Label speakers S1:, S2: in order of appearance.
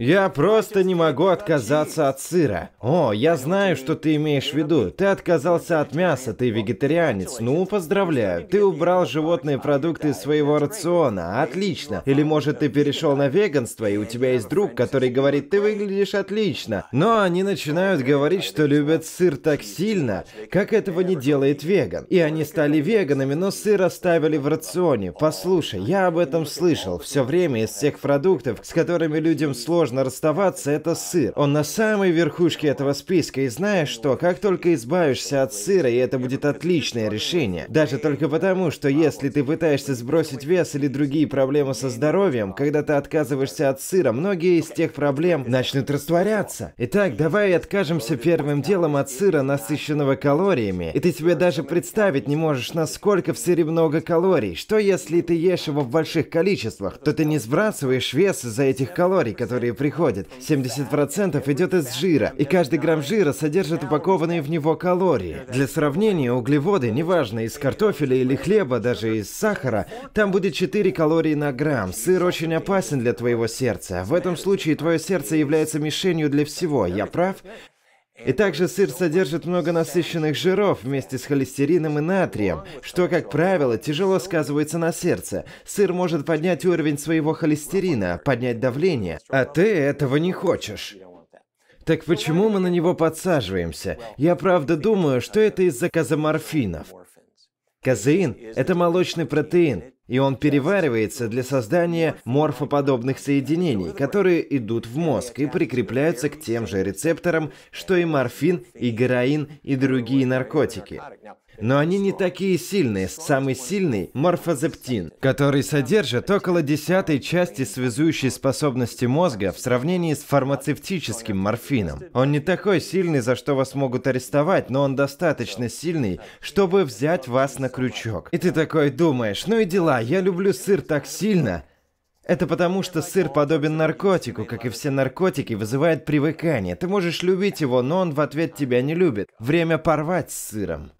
S1: Я просто не могу отказаться от сыра. О, я знаю, что ты имеешь в виду. Ты отказался от мяса, ты вегетарианец. Ну, поздравляю. Ты убрал животные продукты из своего рациона. Отлично. Или, может, ты перешел на веганство, и у тебя есть друг, который говорит, ты выглядишь отлично. Но они начинают говорить, что любят сыр так сильно, как этого не делает веган. И они стали веганами, но сыр оставили в рационе. Послушай, я об этом слышал все время из всех продуктов, с которыми людям сложно можно расставаться, это сыр. Он на самой верхушке этого списка, и знаешь что, как только избавишься от сыра, и это будет отличное решение. Даже только потому, что если ты пытаешься сбросить вес или другие проблемы со здоровьем, когда ты отказываешься от сыра, многие из тех проблем начнут растворяться. Итак, давай откажемся первым делом от сыра, насыщенного калориями. И ты себе даже представить не можешь, насколько в сыре много калорий. Что если ты ешь его в больших количествах, то ты не сбрасываешь вес из-за этих калорий, которые приходит. 70% идет из жира, и каждый грамм жира содержит упакованные в него калории. Для сравнения, углеводы, неважно, из картофеля или хлеба, даже из сахара, там будет 4 калории на грамм. Сыр очень опасен для твоего сердца. В этом случае твое сердце является мишенью для всего. Я прав? И также сыр содержит много насыщенных жиров вместе с холестерином и натрием, что, как правило, тяжело сказывается на сердце. Сыр может поднять уровень своего холестерина, поднять давление, а ты этого не хочешь. Так почему мы на него подсаживаемся? Я правда думаю, что это из-за казоморфинов. Казеин – это молочный протеин, и он переваривается для создания морфоподобных соединений, которые идут в мозг и прикрепляются к тем же рецепторам, что и морфин, и героин, и другие наркотики. Но они не такие сильные. Самый сильный – морфозептин, который содержит около десятой части связующей способности мозга в сравнении с фармацевтическим морфином. Он не такой сильный, за что вас могут арестовать, но он достаточно сильный, чтобы взять вас на крючок. И ты такой думаешь, ну и дела, я люблю сыр так сильно. Это потому, что сыр подобен наркотику, как и все наркотики, вызывает привыкание. Ты можешь любить его, но он в ответ тебя не любит. Время порвать с сыром.